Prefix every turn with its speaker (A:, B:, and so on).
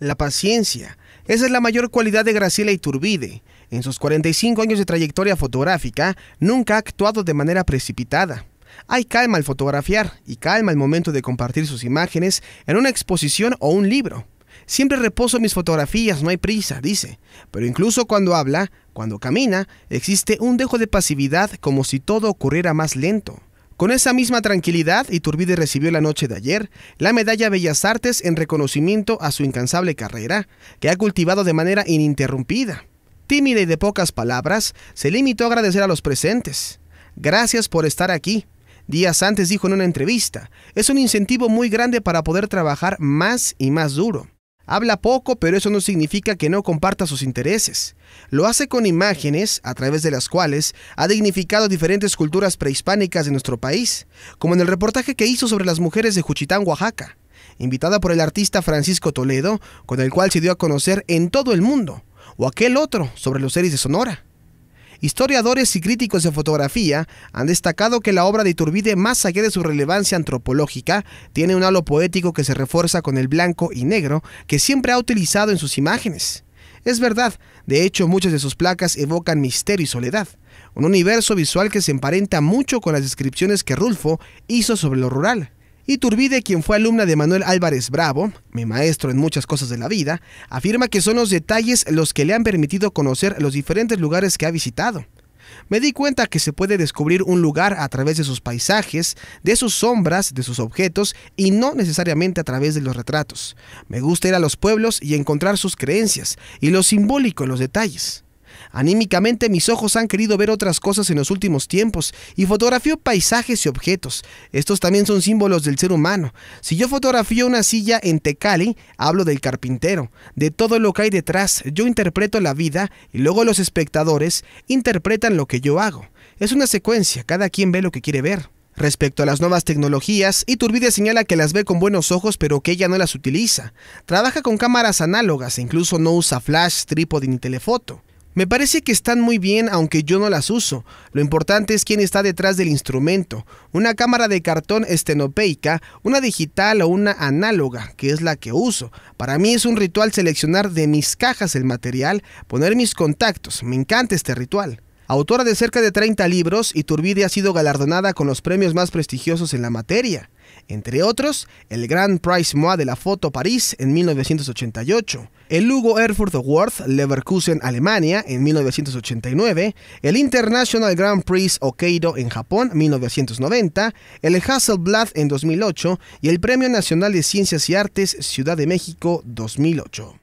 A: La paciencia. Esa es la mayor cualidad de Graciela Iturbide. En sus 45 años de trayectoria fotográfica, nunca ha actuado de manera precipitada. Hay calma al fotografiar y calma al momento de compartir sus imágenes en una exposición o un libro. Siempre reposo mis fotografías, no hay prisa, dice. Pero incluso cuando habla, cuando camina, existe un dejo de pasividad como si todo ocurriera más lento. Con esa misma tranquilidad, Iturbide recibió la noche de ayer la Medalla Bellas Artes en reconocimiento a su incansable carrera, que ha cultivado de manera ininterrumpida. Tímida y de pocas palabras, se limitó a agradecer a los presentes. Gracias por estar aquí. Días antes dijo en una entrevista, es un incentivo muy grande para poder trabajar más y más duro. Habla poco, pero eso no significa que no comparta sus intereses. Lo hace con imágenes, a través de las cuales ha dignificado diferentes culturas prehispánicas de nuestro país, como en el reportaje que hizo sobre las mujeres de Juchitán, Oaxaca, invitada por el artista Francisco Toledo, con el cual se dio a conocer en todo el mundo, o aquel otro sobre los seres de Sonora. Historiadores y críticos de fotografía han destacado que la obra de Iturbide, más allá de su relevancia antropológica, tiene un halo poético que se refuerza con el blanco y negro que siempre ha utilizado en sus imágenes. Es verdad, de hecho muchas de sus placas evocan misterio y soledad, un universo visual que se emparenta mucho con las descripciones que Rulfo hizo sobre lo rural. Iturbide, quien fue alumna de Manuel Álvarez Bravo, mi maestro en muchas cosas de la vida, afirma que son los detalles los que le han permitido conocer los diferentes lugares que ha visitado. Me di cuenta que se puede descubrir un lugar a través de sus paisajes, de sus sombras, de sus objetos y no necesariamente a través de los retratos. Me gusta ir a los pueblos y encontrar sus creencias y lo simbólico en los detalles. Anímicamente mis ojos han querido ver otras cosas en los últimos tiempos y fotografío paisajes y objetos. Estos también son símbolos del ser humano. Si yo fotografío una silla en Tecali, hablo del carpintero, de todo lo que hay detrás. Yo interpreto la vida y luego los espectadores interpretan lo que yo hago. Es una secuencia, cada quien ve lo que quiere ver. Respecto a las nuevas tecnologías, Iturbide señala que las ve con buenos ojos pero que ella no las utiliza. Trabaja con cámaras análogas e incluso no usa flash, trípode ni telefoto. Me parece que están muy bien aunque yo no las uso. Lo importante es quién está detrás del instrumento. Una cámara de cartón estenopeica, una digital o una análoga, que es la que uso. Para mí es un ritual seleccionar de mis cajas el material, poner mis contactos. Me encanta este ritual. Autora de cerca de 30 libros, Iturbide ha sido galardonada con los premios más prestigiosos en la materia. Entre otros, el Grand Prix Moa de la Foto París en 1988, el Hugo Erfurt Award Leverkusen Alemania en 1989, el International Grand Prix Hokkaido en Japón 1990, el Hasselblad en 2008 y el Premio Nacional de Ciencias y Artes Ciudad de México 2008.